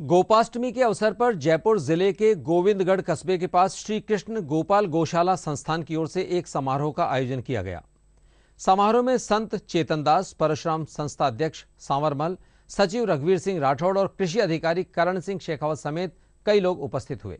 गोपाष्टमी के अवसर पर जयपुर जिले के गोविंदगढ़ कस्बे के पास श्री कृष्ण गोपाल गौशाला संस्थान की ओर से एक समारोह का आयोजन किया गया समारोह में संत चेतनदास परशुराम संस्था अध्यक्ष सांवरमल सचिव रघुवीर सिंह राठौड़ और कृषि अधिकारी करण सिंह शेखावत समेत कई लोग उपस्थित हुए